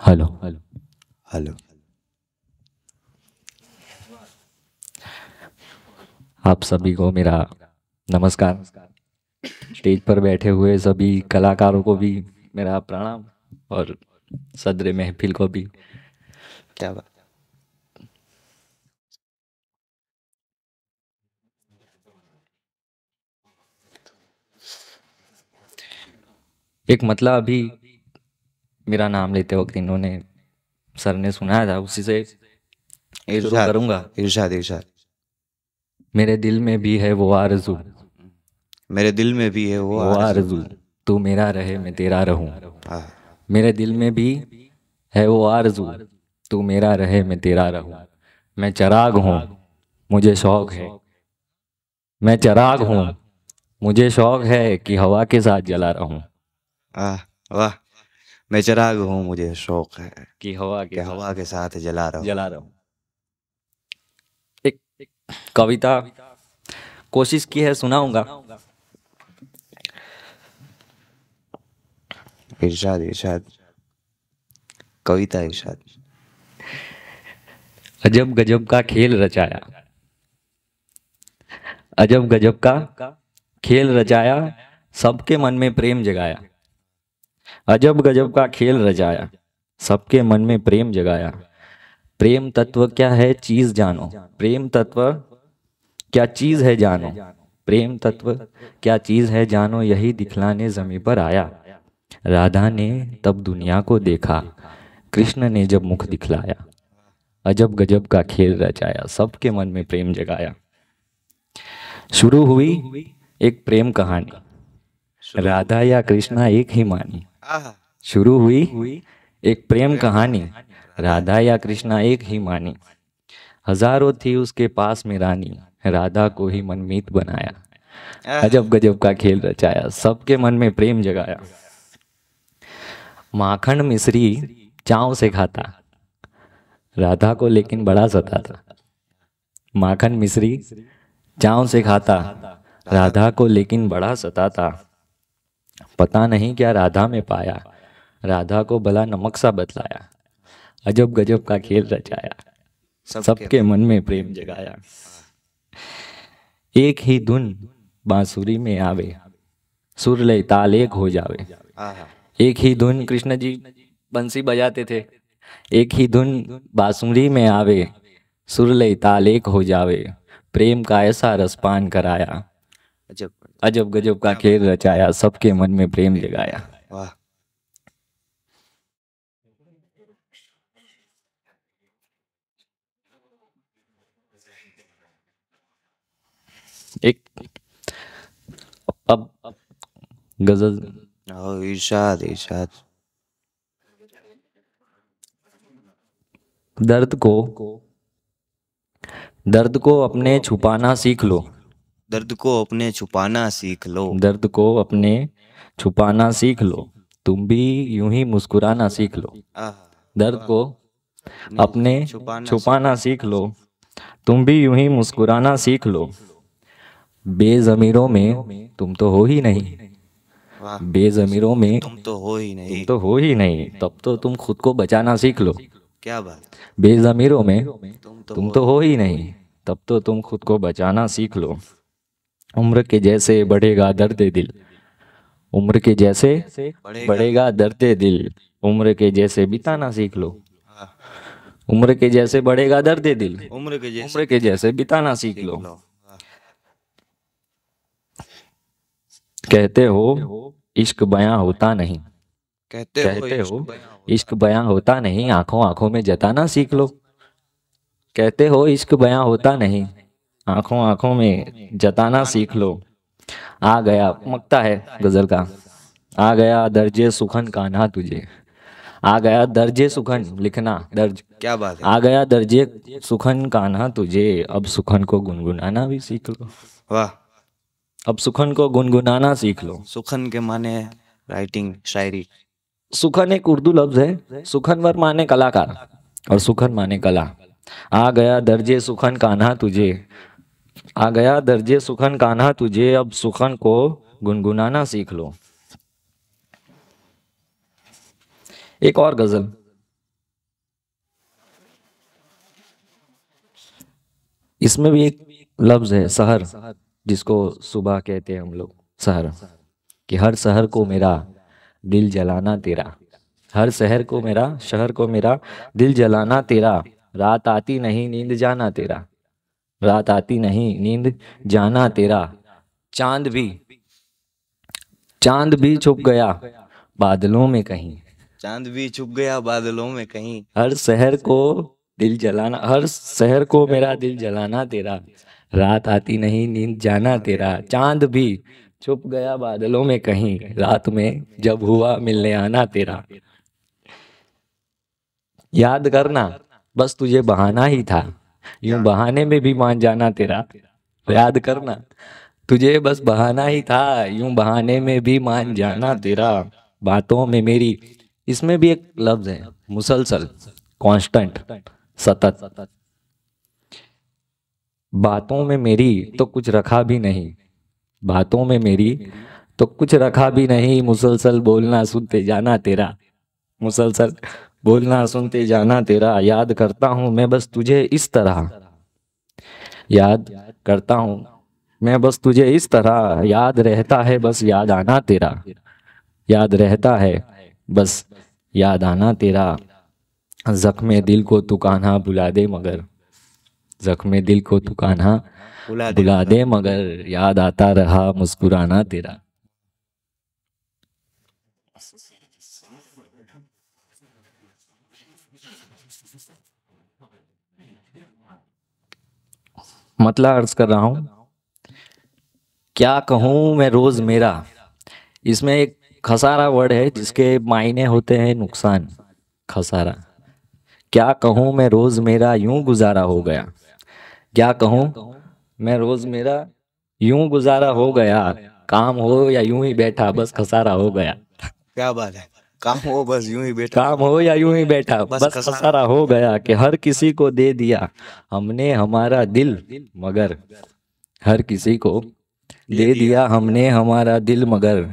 Hello hello hello आप सभी को मेरा नमस्कार स्टेज पर बैठे हुए सभी कलाकारों को भी मेरा प्रणाम और सदर महफिल को भी क्या बात एक मतला अभी मेरा नाम लेते वक्त इन्होंने सर ने सुनाया था उसी से करूंगा इर्शाद इर्शाद मेरे दिल में भी है वो आरजू मेरे दिल में भी है वो आरजू तू मेरा रहे मैं तेरा रहूँ हाँ। मेरे दिल में भी है वो आरजू तू मेरा रहे मैं तेरा रहूँ मैं चराग हूँ मुझे शौक है मैं चराग हूँ मुझे शौक है कि हवा के साथ जला रहूँ वाह मैं चिराग हूँ मुझे शौक है कि हवा के हवा के साथ जला रहा हूँ जला रहा हूँ एक, एक कविता कोशिश की है सुनाऊंगा इरशाद इरशाद कविता इरशाद अजब गजब का खेल रचाया अजब गजब का खेल रचाया सबके मन में प्रेम जगाया अजब गजब का खेल रजाया सबके मन में प्रेम जगाया प्रेम तत्व क्या है चीज जानो प्रेम तत्व क्या चीज है जानो प्रेम तत्व क्या चीज है जानो यही दिखलाने जमी पर आया राधा ने तब दुनिया को देखा कृष्ण ने जब मुख दिखलाया अजब गजब का खेल रचाया सबके मन में प्रेम जगाया शुरू हुई एक प्रेम कहानी राधा या कृष्णा एक ही मानी शुरू हुई एक प्रेम कहानी राधा या कृष्णा एक ही मानी हजारों थी उसके पास में रानी राधा को ही मनमीत बनाया अजब गजब का खेल रचाया सबके मन में प्रेम जगाया माखन मिश्री चाव से खाता राधा को लेकिन बड़ा सताता माखन मिश्री चाव से खाता राधा को लेकिन बड़ा सताता पता नहीं क्या राधा में पाया राधा को भला नमक सा बतलाया अजब गजब का खेल रचाया सबके सब मन में प्रेम जगाया एक ही धुन बांसुरी में आवे सुर ले ताल एक हो जावे एक ही धुन कृष्ण जी बंसी बजाते थे एक ही धुन बांसुरी में आवे सुर ले ताल एक हो जावे प्रेम का ऐसा रसपान कराया अजब अजब गजब का खेल रचाया सबके मन में प्रेम जगाया एक अब गजल इशाद इशाद दर्द को दर्द को अपने छुपाना सीख लो दर्द को अपने छुपाना सीख लो दर्द को अपने छुपाना सीख लो तुम भी यूं ही मुस्कुराना सीख लो दर्द को अपने छुपाना सीख लो तुम भी यूं ही मुस्कुराना सीख लो बेजमीरों में तुम तो हो ही नहीं बेजमीरों में तुम तो हो ही नहीं तुम तो हो ही नहीं तब तो तुम खुद को बचाना सीख लो क्या बात बेजमीरों में तुम तो, तो हो ही नहीं तब तो तुम खुद को बचाना सीख लो उम्र के जैसे बढ़ेगा दर्द दिल उम्र के जैसे बढ़ेगा दर्द दिल उम्र के जैसे बिताना सीख लो उम्र के जैसे बढ़ेगा दर्द दिल उम्र के उम्र के जैसे बिताना सीख लो कहते हो इश्क बयां होता नहीं कहते, कहते हो इश्क बयां होता नहीं आंखों आंखों में जताना सीख लो कहते हो इश्क बयां होता नहीं आंखों आंखों में जताना सीख लो आ गया मकता है गजल का आ गया दर्जे सुखन कान्हा तुझे आ गया दर्जे सुखन लिखना दर्ज क्या बात है आ गया दर्जे सुखन कान्हा तुझे अब सुखन को गुनगुनाना भी सीख लो वाह अब सुखन को गुनगुनाना सीख लो सुखन के माने राइटिंग शायरी सुखन एक उर्दू लफ्ज है सुखन वर माने कलाकार और सुखन माने कला आ गया दर्जे सुखन कान्हा तुझे आ गया दर्जे सुखन कान्हा तुझे अब सुखन को गुनगुनाना सीख लो एक और गजल इसमें भी एक लफ्ज है शहर जिसको सुबह कहते हैं हम लोग शहर कि हर शहर को मेरा दिल जलाना तेरा हर शहर को मेरा शहर को मेरा दिल जलाना तेरा रात आती नहीं नींद जाना तेरा रात आती नहीं नींद जाना तेरा चांद भी चांद भी छुप गया बादलों में कहीं चांद भी छुप गया बादलों में कहीं हर शहर को दिल जलाना हर शहर को मेरा दिल जलाना तेरा रात आती नहीं नींद जाना तेरा चांद भी छुप गया बादलों में कहीं रात में जब हुआ मिलने आना तेरा याद करना बस तुझे बहाना ही था यूं हाँ। बहाने में भी मान जाना तेरा याद करना तुझे बस बहाना ही था यूं बहाने में भी मान जाना तेरा बातों में मेरी इसमें भी एक लफ्ज है मुसलसल कांस्टेंट सतत बातों में मेरी तो कुछ रखा भी नहीं बातों में मेरी तो कुछ रखा भी नहीं मुसलसल बोलना सुनते जाना तेरा मुसलसल बोलना सुनते जाना तेरा याद करता हूँ मैं बस तुझे इस तरह याद करता हूँ मैं बस तुझे इस तरह याद रहता है बस याद आना तेरा याद रहता है बस याद आना तेरा जख्म दिल को तू कान्हा बुला दे मगर जख्म दिल को तू कान्हा बुला दे मगर याद आता रहा मुस्कुराना तेरा मतला अर्ज कर रहा हूँ क्या कहूँ मैं रोज मेरा इसमें एक खसारा वर्ड है जिसके मायने होते हैं नुकसान खसारा क्या कहूँ मैं रोज मेरा यूं गुजारा हो गया क्या कहूँ मैं रोज मेरा यूं गुजारा हो गया काम हो या यूं ही बैठा बस खसारा हो गया क्या बात है काम हो बस यूं ही बैठा काम हो या यूं ही बैठा बस, खसारा हो गया कि हर किसी को दे दिया हमने हमारा दिल मगर हर किसी को दे दिया हमने हमारा दिल मगर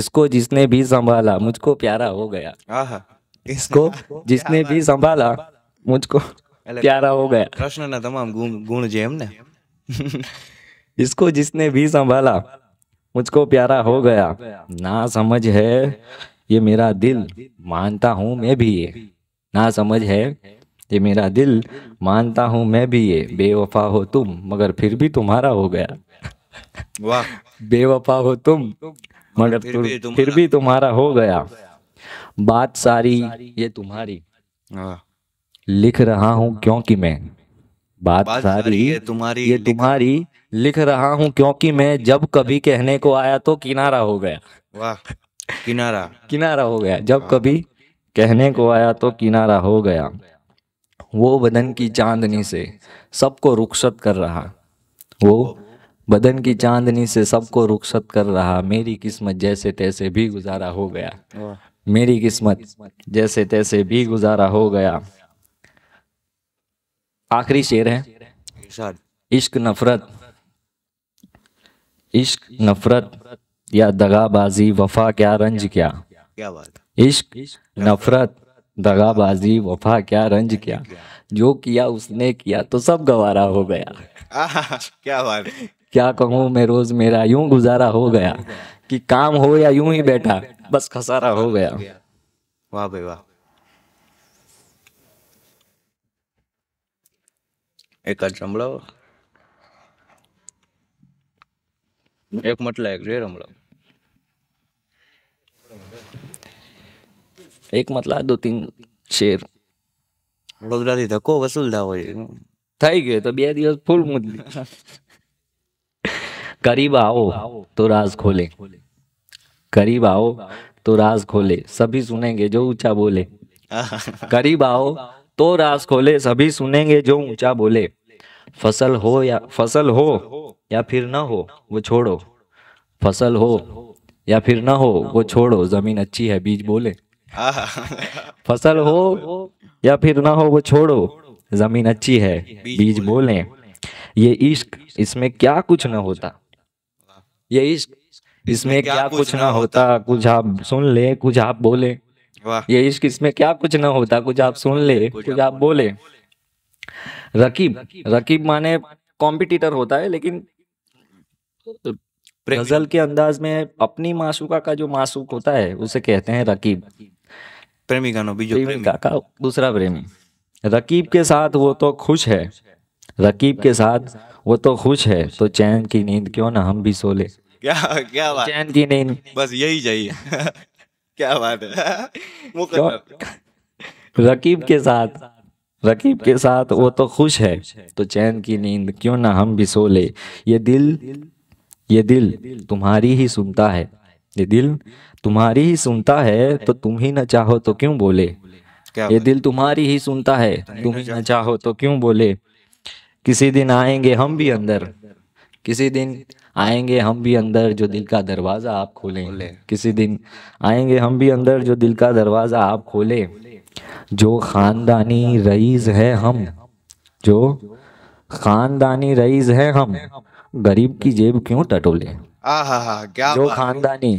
इसको जिसने भी संभाला मुझको प्यारा हो गया इसको जिसने भी संभाला मुझको प्यारा हो गया कृष्ण ना तमाम गुण जे एम ने इसको जिसने भी संभाला मुझको प्यारा हो गया ना समझ है ये मेरा दिल मानता हूँ मैं भी ये ना समझ है ये मेरा दिल मानता हूँ मैं भी ये बेवफा हो तुम मगर फिर भी तुम्हारा हो गया वाह बेवफा हो तुम मगर फिर, फिर भी तुम्हारा हो गया बात सारी ये तुम्हारी लिख रहा हूँ क्योंकि मैं बात, बात सारी ये तुम्हारी ये तुम्हारी लिख रहा हूँ क्योंकि मैं जब कभी कहने को आया तो किनारा हो गया वाह किनारा किनारा हो गया जब कभी कहने को आया तो किनारा हो गया वो बदन की चांदनी से सबको रुखसत कर रहा वो बदन की चांदनी से सबको रुखसत कर रहा मेरी किस्मत जैसे तैसे भी गुजारा हो गया मेरी किस्मत जैसे तैसे भी गुजारा हो गया आखिरी शेर है इश्क नफरत इश्क नफरत या दगाबाजी वफा क्या रंज क्या क्या बात इश्क नफरत दगाबाजी वफा क्या रंज क्या जो किया उसने किया तो सब गवारा हो गया क्या बात क्या कहूँ मैं रोज मेरा यूं गुजारा हो गया कि काम हो या यूं ही बैठा बस खसारा हो गया वाह भाई वाह एक જ एक એક मतलब एक મતલા मतलब दो तीन शेर વડોદરાથી થઈ ગયો તો બે દિવસ ફૂલ મૂકી करीब आओ आओ तो राज तो सभी सुनेंगे जो ऊंचा बोले करीब आओ तो राज खोले सभी सुनेंगे जो ऊंचा बोले फसल हो या फसल हो या फिर ना हो वो छोड़ो फसल हो या फिर ना हो वो छोड़ो जमीन अच्छी है बीज बोले हाँ। फसल हो या फिर ना हो वो छोड़ो जमीन अच्छी है बीज बोले ये इश्क इसमें क्या कुछ ना होता ये इश्क इसमें क्या कुछ ना होता कुछ आप सुन ले कुछ आप बोले ये इश्क इसमें क्या कुछ ना होता कुछ आप सुन ले कुछ आप बोले रकीब रकीब माने कॉम्पिटिटर होता है लेकिन गजल के अंदाज में अपनी मासूका का जो मासूक होता है उसे कहते हैं रकीब बीजो બીજો કાકા दूसरा प्रेमी रकीब के साथ वो तो खुश है रकीब के साथ वो तो खुश है तो चैन की नींद क्यों ना हम भी सो ले क्या क्या बात चैन की नींद बस यही चाहिए क्या बात है रकीब के साथ रकीब के साथ वो तो खुश है तो चैन की नींद क्यों ना हम भी सो ले ये दिल ये दिल तुम्हारी ही सुनता है ये दिल तुम्हारी ही सुनता है तो तुम ही ना चाहो तो क्यों बोले ये दिल तुम्हारी ही सुनता है तुम ही ना चाहो तो क्यों बोले किसी दिन आएंगे हम भी अंदर किसी दिन आएंगे हम भी अंदर जो दिल का दरवाज़ा आप खोले किसी दिन आएंगे हम भी अंदर जो दिल का दरवाज़ा आप खोले जो ख़ानदानी रईस है हम जो ख़ानदानी रईस है हम गरीब की जेब क्यों टटोले क्या जो खानदानी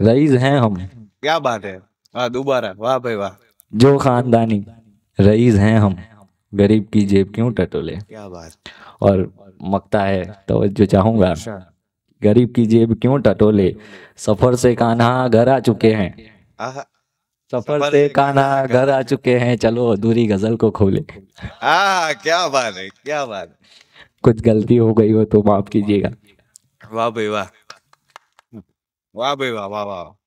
रईस हैं हम क्या बात है हाँ दोबारा वाह भाई वाह जो खानदानी रईस हैं हम गरीब की जेब क्यों टटोले क्या बात और मकता है तो जो चाहूंगा अच्छा। गरीब की जेब क्यों टटोले सफर से कान्हा घर आ चुके हैं सफर से काना घर आ चुके हैं चलो अधूरी गजल को खोले आ क्या बात है क्या बात है कुछ गलती हो गई हो तो माफ कीजिएगा 挖呗吧，嗯，挖呗吧，挖吧。